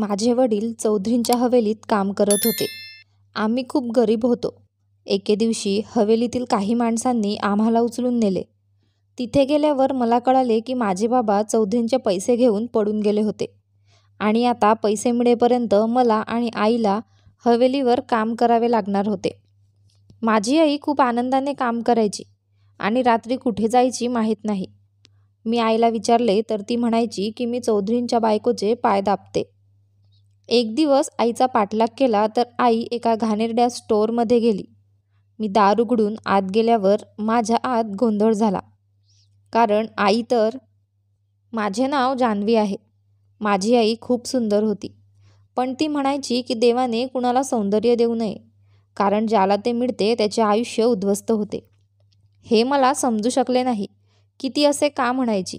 माझे वडील चौधरींच्या हवेलीत काम करत होते आम्ही खूप गरीब होतो एके दिवशी हवेलीतील काही माणसांनी आम्हाला उचलून नेले तिथे गेल्यावर मला कळाले की माझे बाबा चौधरींचे पैसे घेऊन पडून गेले होते आणि आता पैसे मिळेपर्यंत मला आणि आईला हवेलीवर काम करावे लागणार होते माझी आई खूप आनंदाने काम करायची आणि रात्री कुठे जायची माहीत नाही मी आईला विचारले तर ती म्हणायची की मी चौधरींच्या बायकोचे पाय दाबते एक दिवस आईचा पाठलाग केला तर आई एका घाणेरड्या स्टोअरमध्ये गेली मी दार उघडून आत गेल्यावर माझ्या आत गोंधळ झाला कारण आई तर माझे नाव जान्हवी आहे माझी आई खूप सुंदर होती पण ती म्हणायची की देवाने कुणाला सौंदर्य देऊ नये कारण ज्याला ते मिळते त्याचे आयुष्य उद्ध्वस्त होते हे मला समजू शकले नाही की ती असे का म्हणायची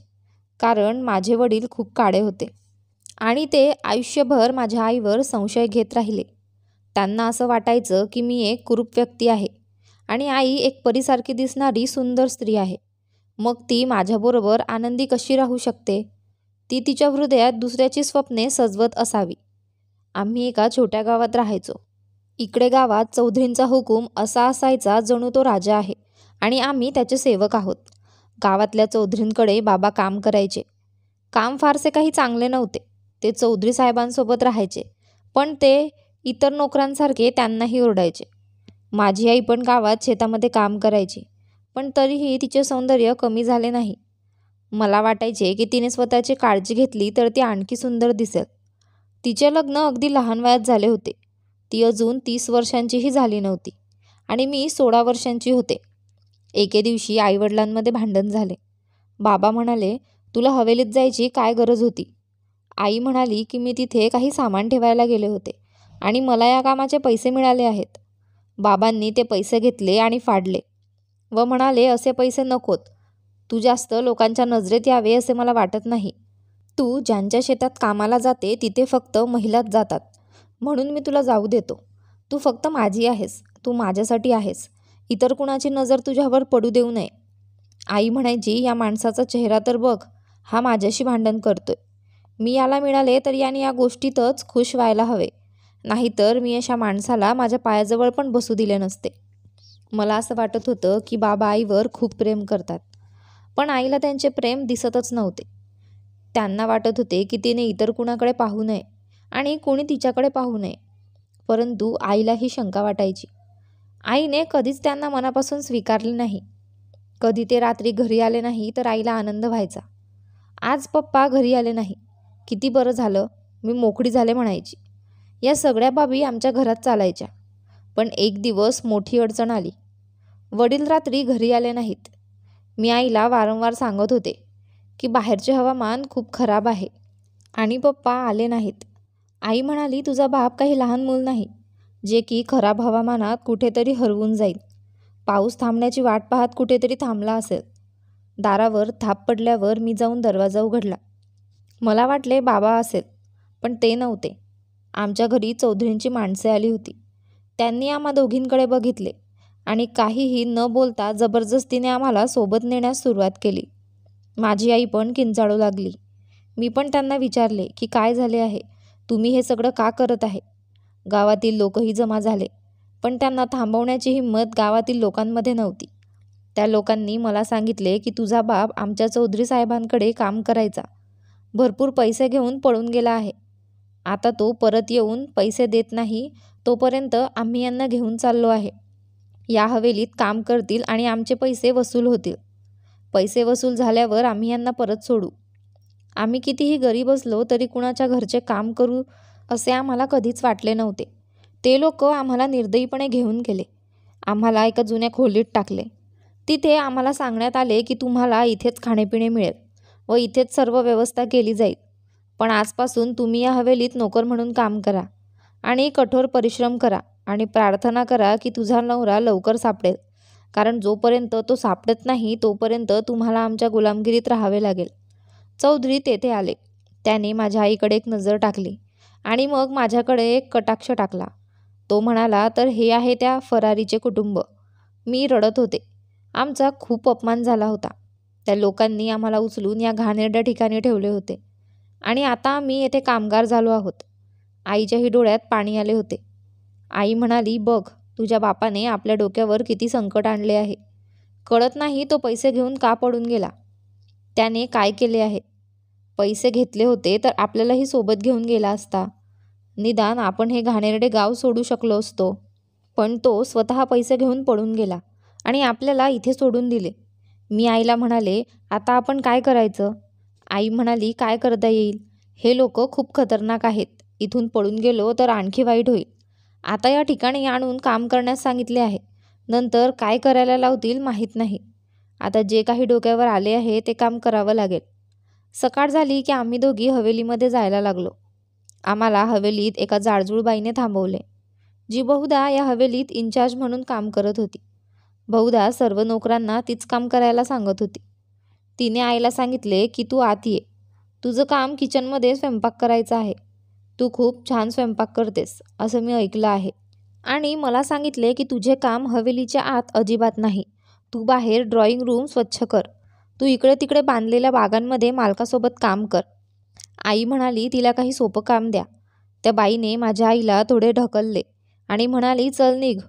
कारण माझे वडील खूप काळे होते आणि ते आयुष्यभर माझ्या आईवर संशय घेत राहिले त्यांना असं वाटायचं की मी एक कुरूप व्यक्ती आहे आणि आई एक परीसारखी दिसणारी सुंदर स्त्री आहे मग ती माझ्याबरोबर आनंदी कशी राहू शकते ती तिच्या हृदयात दुसऱ्याची स्वप्ने सजवत असावी आम्ही एका छोट्या गावात राहायचो इकडे गावात चौधरींचा हुकूम असा असायचा जणू तो राजा आहे आणि आम्ही त्याचे सेवक आहोत गावातल्या चौधरींकडे बाबा काम करायचे काम फारसे काही चांगले नव्हते ते चौधरी साहेबांसोबत राहायचे पण ते इतर नोकरांसारखे त्यांनाही ओरडायचे माझी आई पण गावात शेतामध्ये काम करायची पण तरीही तिचे सौंदर्य कमी झाले नाही मला वाटायचे की तिने स्वतःची काळजी घेतली तर ती आणखी सुंदर दिसेल तिचे लग्न अगदी लहान वयात झाले होते ती अजून तीस वर्षांचीही झाली नव्हती आणि मी सोळा वर्षांची होते एके दिवशी आईवडिलांमध्ये भांडण झाले बाबा म्हणाले तुला हवेलीत जायची काय गरज होती आई म्हणाली की मी तिथे काही सामान ठेवायला गेले होते आणि मला या कामाचे पैसे मिळाले आहेत बाबांनी ते पैसे घेतले आणि फाडले व म्हणाले असे पैसे नकोत तू जास्त लोकांच्या नजरेत यावे असे मला वाटत नाही तू ज्यांच्या शेतात कामाला जाते तिथे फक्त महिलाच जातात म्हणून मी तुला जाऊ देतो तू फक्त माझी आहेस तू माझ्यासाठी आहेस इतर कुणाची नजर तुझ्यावर पडू देऊ नये आई म्हणायची या माणसाचा चेहरा तर बघ हा माझ्याशी भांडण करतोय मी याला मिळाले तर याने या गोष्टीतच खुश व्हायला हवे नाहीतर मी अशा माणसाला माझ्या पायाजवळ पण बसू दिले नसते मला असं वाटत होतं की बाबा आईवर खूप प्रेम करतात पण आईला त्यांचे प्रेम दिसतच नव्हते त्यांना वाटत होते की तिने इतर कुणाकडे पाहू नये आणि कोणी तिच्याकडे पाहू नये परंतु आईला ही शंका वाटायची आईने कधीच त्यांना मनापासून स्वीकारले नाही कधी ते रात्री घरी आले नाही तर आईला आनंद व्हायचा आज पप्पा घरी आले नाही किती बरं झालं मी मोकळी झाले म्हणायची या सगळ्या बाबी आमच्या घरात चालायच्या पण एक दिवस मोठी अडचण आली वडील रात्री घरी आले नाहीत मी आईला वारंवार सांगत होते की बाहेरचे हवामान खूप खराब आहे आणि पप्पा आले नाहीत आई म्हणाली तुझा बाप काही लहान मूल नाही जे की खराब हवामानात कुठेतरी हरवून जाईल पाऊस थांबण्याची वाट पाहत कुठेतरी थांबला असेल दारावर थाप पडल्यावर मी जाऊन दरवाजा उघडला मला वाटले बाबा असेल पण ते नव्हते आमच्या घरी चौधरींची माणसे आली होती त्यांनी आम्हा दोघींकडे बघितले आणि काहीही न बोलता जबरदस्तीने आम्हाला सोबत नेण्यास सुरुवात केली माझी आई पण किंचाळू लागली मी पण त्यांना विचारले की काय झाले आहे तुम्ही हे सगळं का करत आहे गावातील लोकही जमा झाले पण त्यांना थांबवण्याची हिंमत गावातील लोकांमध्ये नव्हती त्या लोकांनी मला सांगितले की तुझा बाप आमच्या चौधरी साहेबांकडे काम करायचा भरपूर पैसे घेऊन पळून गेला आहे आता तो परत येऊन पैसे देत नाही तोपर्यंत आम्ही यांना घेऊन चाललो आहे या हवेलीत काम करतील आणि आमचे पैसे वसूल होतील पैसे वसूल झाल्यावर आम्ही यांना परत सोडू आम्ही कितीही गरीब असलो तरी कुणाच्या घरचे काम करू असे आम्हाला कधीच वाटले नव्हते ते लोक आम्हाला निर्दयीपणे घेऊन गेले आम्हाला एका जुन्या खोलीत टाकले तिथे आम्हाला सांगण्यात आले की तुम्हाला इथेच खाणेपिणे मिळेल व इथेच सर्व व्यवस्था केली जाईल पण आजपासून तुम्ही या हवेलीत नोकर म्हणून काम करा आणि कठोर परिश्रम करा आणि प्रार्थना करा की तुझा नवरा लवकर सापडेल कारण जोपर्यंत तो सापडत नाही तोपर्यंत तुम्हाला आमच्या गुलामगिरीत राहावे लागेल चौधरी तेथे आले त्याने माझ्या आईकडे एक नजर टाकली आणि मग माझ्याकडे एक कटाक्ष टाकला तो म्हणाला तर हे आहे त्या फरारीचे कुटुंब मी रडत होते आमचा खूप अपमान झाला होता त्या लोकांनी आम्हाला उचलून या घाणेरड्या ठिकाणी ठेवले होते आणि आता आम्ही येथे कामगार झालो आहोत आईच्याही डोळ्यात पाणी आले होते आई म्हणाली बघ तुझ्या बापाने आपल्या डोक्यावर किती संकट आणले आहे कळत नाही तो पैसे घेऊन का पडून गेला त्याने काय केले आहे पैसे घेतले होते तर आपल्यालाही सोबत घेऊन गेला असता निदान आपण हे घाणेरडे गाव सोडू शकलो असतो पण तो स्वतः पैसे घेऊन पडून गेला आणि आपल्याला इथे सोडून दिले मी आईला म्हणाले आता आपण काय करायचं आई म्हणाली काय करता येईल हे लोक खूप खतरनाक आहेत इथून पळून गेलो तर आणखी वाईट होईल आता या ठिकाणी आणून काम करण्यास सांगितले आहे नंतर काय करायला लावतील माहीत नाही आता जे काही डोक्यावर आले आहे ते काम करावं लागेल सकाळ झाली की आम्ही दोघी हवेलीमध्ये जायला लागलो आम्हाला हवेलीत एका जाडजूळ बाईने थांबवले जी बहुधा या हवेलीत इन्चार्ज म्हणून काम करत होती बहुधा सर्व नोकरांना तीच काम करायला सांगत होती तिने आईला सांगितले की तू आत ये तुझं काम किचनमध्ये स्वयंपाक करायचं आहे तू खूप छान स्वयंपाक करतेस असं मी ऐकलं आहे आणि मला सांगितले की तुझे काम हवेलीच्या आत अजिबात नाही तू बाहेर ड्रॉइंग रूम स्वच्छ कर तू इकडे तिकडे बांधलेल्या बागांमध्ये मालकासोबत काम कर आई म्हणाली तिला काही सोपं काम द्या त्या बाईने माझ्या आईला थोडे ढकलले आणि म्हणाली चल निघ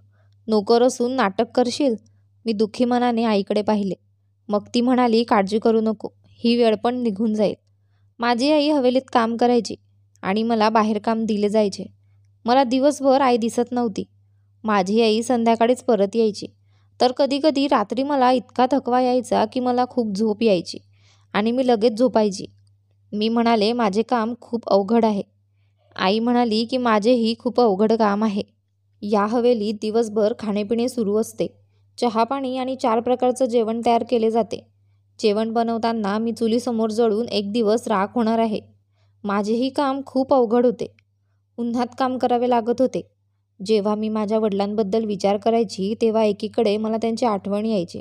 नोकर असून नाटक करशील मी दुःखी मनाने आईकडे पाहिले मग ती म्हणाली काळजी करू नको ही वेळ पण निघून जाईल माझी आई हवेलीत काम करायची आणि मला बाहेर काम दिले जायचे मला दिवसभर आई दिसत नव्हती माझी आई संध्याकाळीच परत यायची तर कधीकधी रात्री मला इतका थकवा यायचा की मला खूप झोप यायची आणि मी लगेच झोपायची मी म्हणाले माझे काम खूप अवघड आहे आई म्हणाली की माझेही खूप अवघड काम आहे या हवेलीत दिवसभर खाणेपिणे सुरू असते चहापाणी आणि चार प्रकारचं जेवण तयार केले जाते जेवण बनवताना मी चुलीसमोर जळून एक दिवस राख होणार आहे माझेही काम खूप अवघड होते उन्हात काम करावे लागत होते जेव्हा मी माझ्या वडिलांबद्दल विचार करायची तेव्हा एकीकडे मला त्यांची आठवण यायची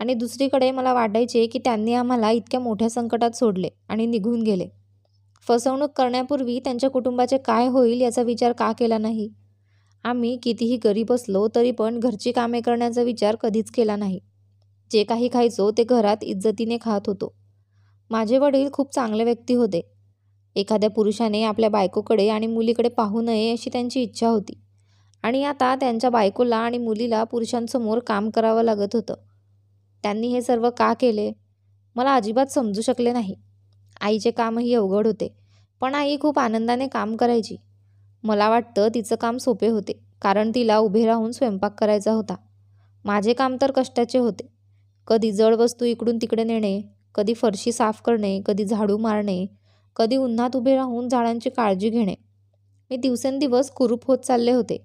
आणि दुसरीकडे मला वाटायचे की त्यांनी आम्हाला इतक्या मोठ्या संकटात सोडले आणि निघून गेले फसवणूक करण्यापूर्वी त्यांच्या कुटुंबाचे काय होईल याचा विचार का केला नाही आम्ही कितीही गरीब असलो तरी पण घरची कामे करण्याचा विचार कधीच केला नाही जे काही खायचो ते घरात इज्जतीने खात होतो माझे वडील खूप चांगले व्यक्ती होते एखाद्या पुरुषाने आपल्या बायकोकडे आणि मुलीकडे पाहू नये अशी त्यांची इच्छा होती आणि आता त्यांच्या बायकोला आणि मुलीला पुरुषांसमोर काम करावं लागत होतं त्यांनी हे सर्व का केले मला अजिबात समजू शकले नाही आईचे कामही अवघड होते पण आई खूप आनंदाने काम करायची मला वाटतं तिचं काम सोपे होते कारण तिला उभे राहून स्वयंपाक करायचा होता माझे काम तर कष्टाचे होते कधी जड वस्तू इकडून तिकडे नेणे कधी फरशी साफ करणे कधी झाडू मारणे कधी उन्हात उभे राहून झाडांची काळजी घेणे मी दिवसेंदिवस कुरूप होत चालले होते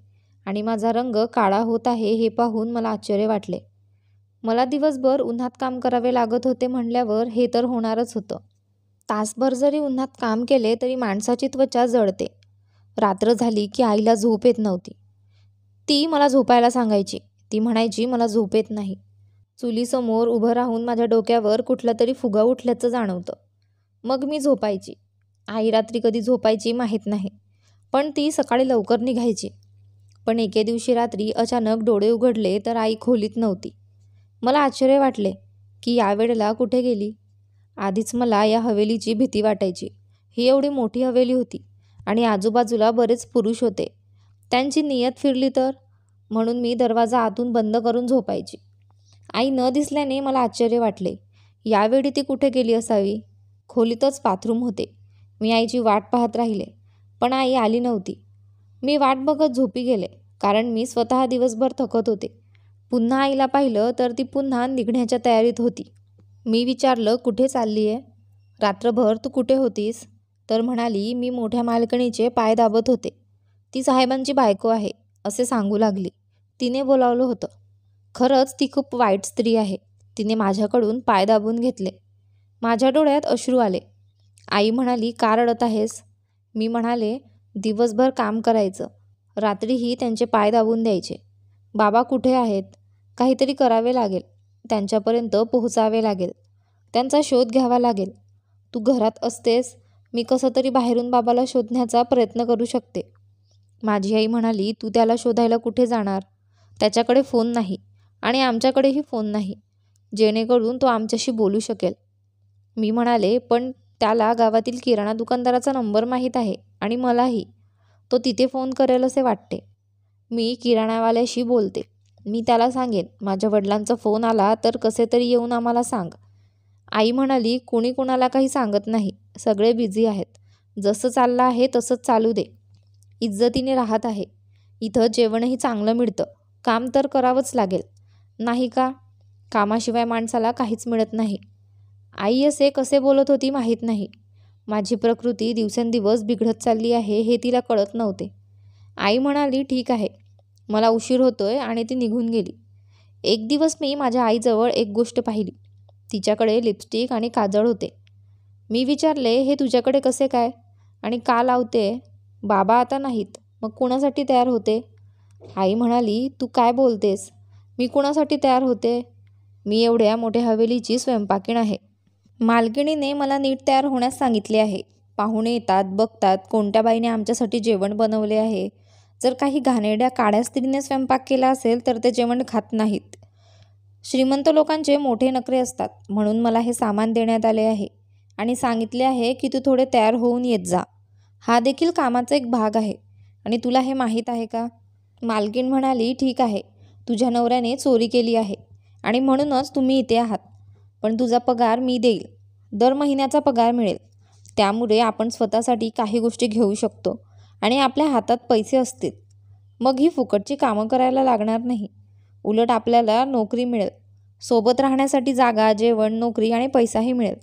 आणि माझा रंग काळा होत आहे हे पाहून मला आश्चर्य वाटले मला दिवसभर उन्हात काम करावे लागत होते म्हणल्यावर हे तर होणारच होतं तासभर जरी उन्हात काम केले तरी माणसाची त्वचा जळते रात्र झाली की आईला झोप येत नव्हती ती मला झोपायला सांगायची ती म्हणायची मला झोप येत नाही चुलीसमोर उभं राहून माझ्या डोक्यावर कुठला तरी फुगा उठल्याचं जाणवतं मग मी झोपायची आई रात्री कधी झोपायची माहीत नाही पण ती सकाळी लवकर निघायची पण एके दिवशी रात्री अचानक डोळे उघडले तर आई खोलीत नव्हती मला आश्चर्य वाटले की यावेळेला कुठे गेली आधीच मला या हवेलीची भीती वाटायची ही एवढी मोठी हवेली होती आणि आजूबाजूला बरेच पुरुष होते त्यांची नियत फिरली तर म्हणून मी दरवाजा आतून बंद करून झोपायची आई न दिसल्याने मला आश्चर्य वाटले यावेळी ती कुठे गेली असावी खोलीतच बाथरूम होते मी आईची वाट पाहत राहिले पण आई आली नव्हती मी वाट बघत झोपी गेले कारण मी स्वतः दिवसभर थकत होते पुन्हा आईला पाहिलं तर ती पुन्हा निघण्याच्या तयारीत होती मी विचारलं कुठे चालली आहे रात्रभर तू कुठे होतीस तर म्हणाली मी मोठ्या मालकणीचे पाय दाबत होते ती साहेबांची बायको आहे असे सांगू लागली तिने बोलावलं होतं खरंच ती खूप वाईट स्त्री आहे तिने माझ्याकडून पाय दाबून घेतले माझ्या डोळ्यात अश्रू आले आई म्हणाली का रडत आहेस मी म्हणाले दिवसभर काम करायचं रात्रीही त्यांचे पाय दाबून द्यायचे बाबा कुठे आहेत काहीतरी करावे लागेल त्यांच्यापर्यंत पोहोचावे लागेल त्यांचा शोध घ्यावा लागेल तू घरात असतेस मी कसं तरी बाहेरून बाबाला शोधण्याचा प्रयत्न करू शकते माझी आई म्हणाली तू त्याला शोधायला कुठे जाणार त्याच्याकडे फोन नाही आणि आमच्याकडेही फोन नाही जेणेकरून तो आमच्याशी बोलू शकेल मी म्हणाले पण त्याला गावातील किराणा दुकानदाराचा नंबर माहीत आहे आणि मलाही तो तिथे फोन करेल असे वाटते मी किराणावाल्याशी बोलते मी त्याला सांगेन माझ्या वडिलांचा फोन आला तर कसे तरी येऊन आम्हाला सांग आई म्हणाली कुणी कुणाला काही सांगत नाही सगळे बिझी आहेत जसं चाललं आहे तसंच चालू दे इज्जतीने राहत आहे इथं जेवणही चांगलं मिळतं काम तर करावंच लागेल नाही का कामाशिवाय माणसाला काहीच मिळत नाही आई असे कसे बोलत होती माहीत नाही माझी प्रकृती दिवसेंदिवस बिघडत चालली आहे हे तिला कळत नव्हते आई म्हणाली ठीक आहे मला उशीर होतोय आणि ती निघून गेली एक दिवस मी माझ्या आईजवळ एक गोष्ट पाहिली तिच्याकडे लिपस्टिक आणि काजळ होते मी विचारले हे तुझ्याकडे कसे काय आणि का लावते बाबा आता नाहीत मग कुणासाठी तयार होते आई म्हणाली तू काय बोलतेस मी कुणासाठी तयार होते मी एवढ्या मोठ्या हवेलीची स्वयंपाकीण आहे मालकिणीने मला नीट तयार होण्यास सांगितले आहे पाहुणे येतात बघतात कोणत्या बाईने आमच्यासाठी जेवण बनवले आहे जर काही घाणेड्या काळ्या स्त्रीने स्वयंपाक केला असेल तर ते जेवण खात नाहीत श्रीमंत लोकांचे मोठे नखरे असतात म्हणून मला हे सामान देण्यात आले आहे आणि सांगितले आहे की तू थोडे तयार होऊन येत जा हा देखील कामाचा एक भाग आहे आणि तुला हे माहीत आहे का मालकीण म्हणाली ठीक आहे तुझ्या नवऱ्याने चोरी केली आहे आणि म्हणूनच तुम्ही इथे आहात पण तुझा पगार मी देईल दर महिन्याचा पगार मिळेल त्यामुळे आपण स्वतःसाठी काही गोष्टी घेऊ शकतो आणि आपल्या हातात पैसे असतील मग ही फुकटची कामं करायला लागणार नाही उलट आपल्याला नोकरी मिळेल सोबत राहण्यासाठी जागा जेवण नोकरी आणि पैसाही मिळेल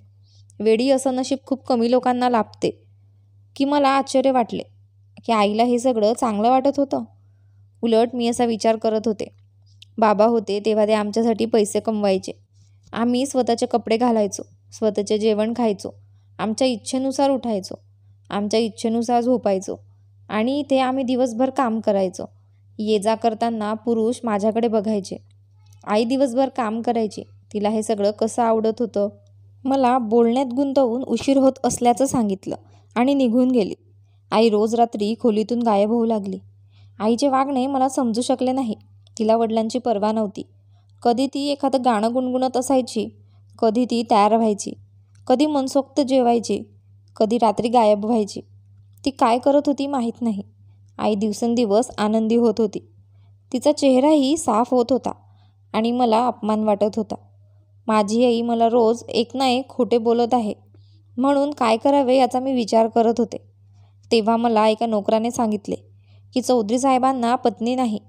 वेडी असं नशीब खूप कमी लोकांना लाभते की मला आश्चर्य वाटले की आईला हे सगळं चांगलं वाटत होतं उलट मी असा विचार करत होते बाबा होते तेव्हा ते आमच्यासाठी पैसे कमवायचे आम्ही स्वतःचे कपडे घालायचो स्वतःचे जेवण खायचो आमच्या इच्छेनुसार उठायचो आमच्या इच्छेनुसार झोपायचो आणि इथे आम्ही दिवसभर काम करायचो ये जा करताना पुरुष माझ्याकडे बघायचे आई दिवसभर काम करायची तिला हे सगळं कसं आवडत होतं मला बोलण्यात गुंतवून उशीर होत असल्याचं सांगितलं आणि निघून गेली आई रोज रात्री खोलीतून गायब होऊ लागली आईचे वागणे मला समजू शकले नाही तिला वडिलांची पर्वा नव्हती कधी ती एखादं गाणं गुणगुणत असायची कधी ती तयार व्हायची कधी मनसोक्त जेवायची कधी रात्री गायब व्हायची ती काय करत होती माहीत नाही आई दिवसेंदिवस आनंदी होत होती तिचा चेहराही साफ होत होता आणि मला अपमान वाटत होता माझी आई मला रोज एक ना एक खोटे बोलत आहे म्हणून काय करावे याचा मी विचार करत होते तेव्हा मला एका नोकराने सांगितले की चौधरी साहेबांना पत्नी नाही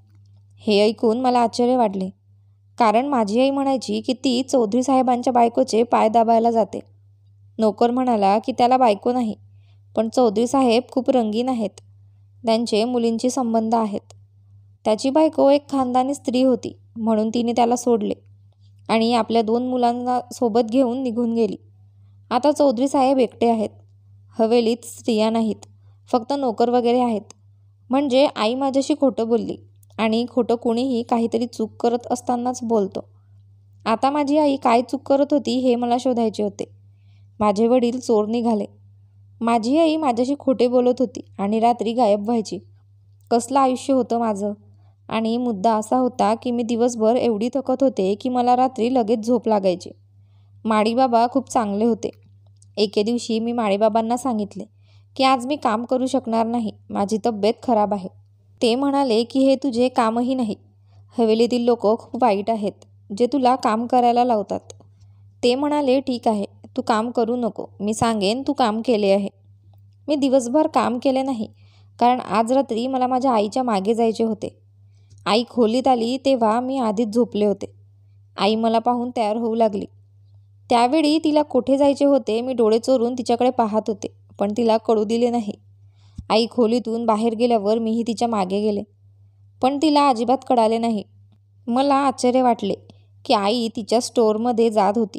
हे ऐकून मला आश्चर्य वाटले कारण माझी आई म्हणायची की ती चौधरी साहेबांच्या बायकोचे पाय दाबायला जाते नोकर म्हणाला की त्याला बायको नाही पण चौधरी साहेब खूप रंगीन आहेत त्यांचे मुलींची संबंध आहेत त्याची बायको एक खानदानी स्त्री होती म्हणून तिने त्याला सोडले आणि आपल्या दोन मुलांना सोबत घेऊन निघून गेली आता चौधरी साहेब एकटे आहेत हवेलीत स्त्रिया नाहीत फक्त नोकर वगैरे आहेत म्हणजे आई माझ्याशी खोटं बोलली आणि खोटं कुणीही काहीतरी चूक करत असतानाच बोलतो आता माझी आई काय चूक करत होती हे मला शोधायचे होते माझे वडील चोर निघाले माझी आई माझ्याशी खोटे बोलत होती आणि रात्री गायब व्हायची कसलं आयुष्य होतं माझं आणि मुद्दा असा होता की मी दिवसभर एवढी थकत होते की मला रात्री लगेच झोप लागायची माळीबाबा खूप चांगले होते एके दिवशी मी माळीबाबांना सांगितले की आज मी काम करू शकणार नाही माझी तब्येत खराब आहे ते म्हणाले की हे तुझे कामही नाही हवेलीतील लोक खूप वाईट आहेत जे तुला काम करायला लावतात ते म्हणाले ठीक आहे तू काम करू नको मी सांगेन तू काम केले आहे मी दिवसभर काम केले नाही कारण आज रात्री मला माझ्या आईच्या मागे जायचे होते आई खोलीत आली तेव्हा मी आधीच झोपले होते आई मला पाहून तयार होऊ लागली त्यावेळी तिला कुठे जायचे होते मी डोळे चोरून तिच्याकडे पाहत होते पण तिला कळू दिले नाही आई खोलीतून बाहेर गेल्यावर मीही तिच्या मागे गेले पण तिला अजिबात कळाले नाही मला आश्चर्य वाटले की आई तिच्या स्टोअरमध्ये जात होती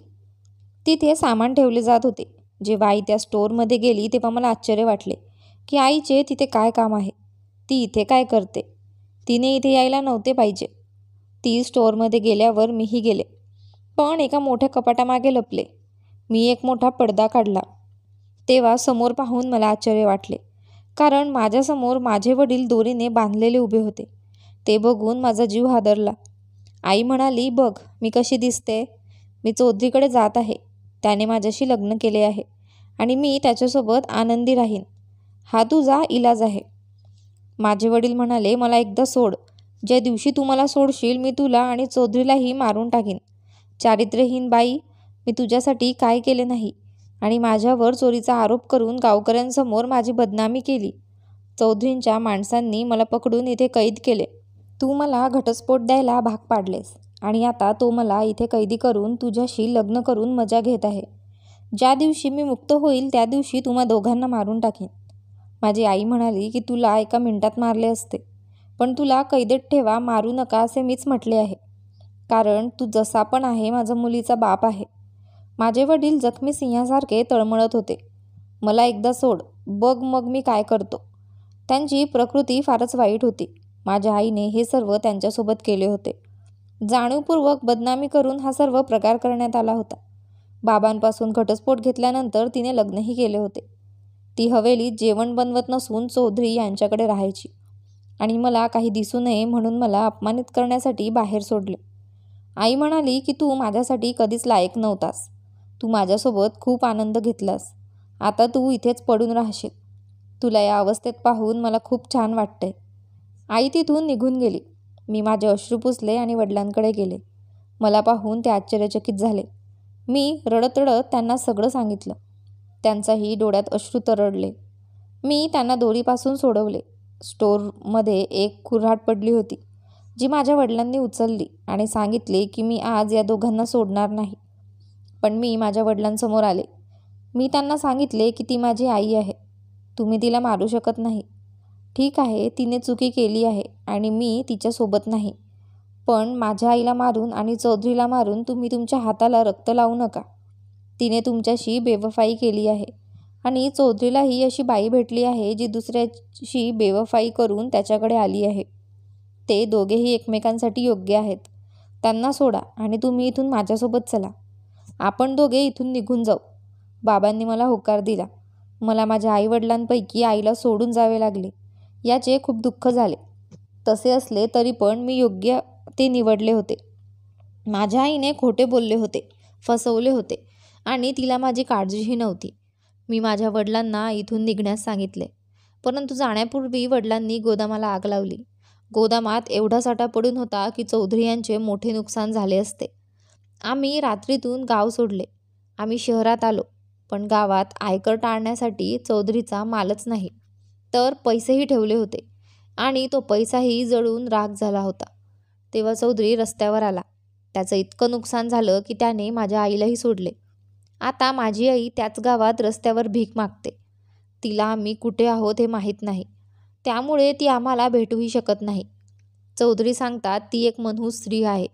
तिथे सामान ठेवले जात होते जेव्हा आई त्या स्टोअरमध्ये गेली तेव्हा मला आश्चर्य वाटले की आईचे तिथे काय काम आहे ती इथे काय करते तिने इथे यायला नव्हते पाहिजे ती स्टोअरमध्ये गेल्यावर मीही गेले पण एका मोठ्या कपाटामागे लपले मी एक मोठा पडदा काढला तेव्हा समोर पाहून मला आश्चर्य वाटले कारण माझ्यासमोर माझे वडील दोरीने बांधलेले उभे होते ते बघून माझा जीव हादरला आई म्हणाली बघ मी कशी दिसते मी चौधरीकडे जात आहे त्याने माझ्याशी लग्न केले आहे आणि मी त्याच्यासोबत आनंदी राहीन हा तुझा इलाज आहे माझे वडील म्हणाले मला एकदा सोड ज्या दिवशी तू मला सोडशील मी तुला आणि चौधरीलाही मारून टाकीन चारित्र्यहीन बाई मी तुझ्यासाठी काय केले नाही आणि माझ्यावर चोरीचा आरोप करून गावकऱ्यांसमोर माझी बदनामी केली चौधरींच्या माणसांनी मला पकडून इथे कैद केले तू मला घटस्फोट द्यायला भाग पाडलेस आणि आता तो मला इथे कैदी करून तुझ्याशी लग्न करून मजा घेत आहे ज्या दिवशी मी मुक्त होईल त्या दिवशी तुम्हा दोघांना मारून टाकेन माझी आई म्हणाली की तुला एका मिनिटात मारले असते पण तुला कैदेत ठेवा मारू नका असे मीच म्हटले आहे कारण तू जसा पण आहे माझा मुलीचा बाप आहे माझे वडील जखमी सिंहासारखे तळमळत होते मला एकदा सोड बघ मग मी काय करतो त्यांची प्रकृती फारच वाईट होती माझ्या आईने हे सर्व त्यांच्यासोबत केले होते जाणीवपूर्वक बदनामी करून हा सर्व प्रकार करण्यात आला होता बाबांपासून घटस्फोट घेतल्यानंतर तिने लग्नही केले होते ती हवेलीत जेवण बनवत नसून चौधरी यांच्याकडे राहायची आणि मला काही दिसू नये म्हणून मला अपमानित करण्यासाठी बाहेर सोडले आई म्हणाली की तू माझ्यासाठी कधीच लायक नव्हतास तू माझ्यासोबत खूप आनंद घेतलास आता तू इथेच पडून राहशील तुला या अवस्थेत पाहून मला खूप छान वाटतंय आई तिथून निघून गेली मी माझे अश्रू पुसले आणि वडिलांकडे गेले मला पाहून ते आश्चर्यचकित झाले मी रडत रडत त्यांना सगळं सांगितलं त्यांचाही डोळ्यात अश्रू तरळले मी त्यांना दोरीपासून सोडवले स्टोरमध्ये एक कुऱ्हाट पडली होती जी माझ्या वडिलांनी उचलली आणि सांगितले की मी आज या दोघांना सोडणार नाही पण मी माझ्या वडिलांसमोर आले मी त्यांना सांगितले की ती माझी आई आहे तुम्ही तिला मारू शकत नाही ठीक आहे तिने चुकी केली आहे आणि मी तिच्यासोबत नाही पण माझ्या आईला मारून आणि चौधरीला मारून तुम्ही तुमच्या हाताला रक्त लावू नका तिने तुमच्याशी बेवफाई केली आहे आणि चौधरीलाही अशी बाई भेटली आहे जी दुसऱ्याशी बेवफाई करून त्याच्याकडे आली आहे ते दोघेही एकमेकांसाठी योग्य आहेत त्यांना सोडा आणि तुम्ही इथून माझ्यासोबत चला आपण दोघे इथून निघून जाऊ बाबांनी मला होकार दिला मला माझ्या आईवडिलांपैकी आईला सोडून जावे लागले याचे खूप दुःख झाले तसे असले तरी पण मी योग्य ते निवडले होते माझ्या आईने खोटे बोलले होते फसवले होते आणि तिला माझी काळजीही नव्हती मी माझ्या वडिलांना इथून निघण्यास सांगितले परंतु जाण्यापूर्वी वडिलांनी गोदामाला आग लावली गोदामात एवढा साठा पडून होता की चौधरी यांचे मोठे नुकसान झाले असते आम्ही रात्रीतून गाव सोडले आम्ही शहरात आलो पण गावात आयकर टाळण्यासाठी चौधरीचा मालच नाही तर पैसेही ठेवले होते आणि तो पैसाही जळून राग झाला होता तेव्हा चौधरी रस्त्यावर आला त्याचं इतकं नुकसान झालं की त्याने माझ्या आईलाही सोडले आता माझी आई त्याच गावात रस्त्यावर भीक मागते तिला आम्ही कुठे आहोत हे माहीत नाही त्यामुळे ती आम्हाला भेटूही शकत नाही चौधरी सांगतात ती एक मनहूस स्त्री आहे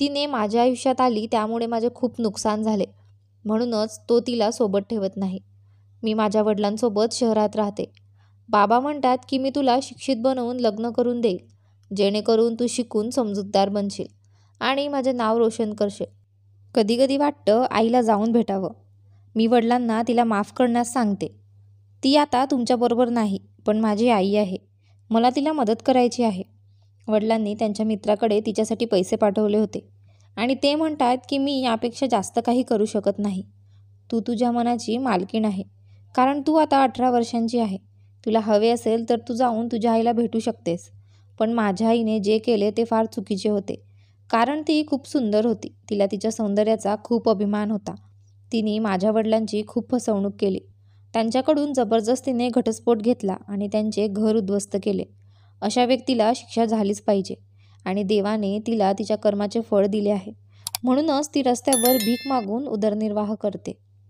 तिने माझ्या आयुष्यात आली त्यामुळे माझे खूप नुकसान झाले म्हणूनच तो तिला सोबत ठेवत नाही मी माझ्या वडिलांसोबत शहरात राहते बाबा म्हणतात की मी तुला शिक्षित बनवून लग्न करून देईल जेणेकरून तू शिकून समजूतदार बनशील आणि माझे नाव रोशन करशील कधी कधी वाटतं आईला जाऊन भेटावं मी वडिलांना तिला माफ करण्यास सांगते ती आता तुमच्याबरोबर नाही पण माझी आई आहे मला तिला मदत करायची आहे वडिलांनी त्यांच्या मित्राकडे तिच्यासाठी पैसे पाठवले होते आणि ते म्हणतात की मी यापेक्षा जास्त काही करू शकत नाही तू तुझ्या मनाची मालकीण आहे कारण तू आता अठरा वर्षांची आहे तुला हवे असेल तर तू जाऊन तुझ्या आईला भेटू शकतेस पण माझ्या आईने जे केले ते फार चुकीचे होते कारण ती खूप सुंदर होती तिला तिच्या सौंदर्याचा खूप अभिमान होता तिने माझ्या वडिलांची खूप फसवणूक केली त्यांच्याकडून जबरदस्तीने घटस्फोट घेतला आणि त्यांचे घर उद्ध्वस्त केले अशा व्यक्तीला शिक्षा झालीच पाहिजे आणि देवाने तिला तिच्या कर्माचे फळ दिले आहे म्हणूनच ती रस्त्यावर भीक मागून उदरनिर्वाह करते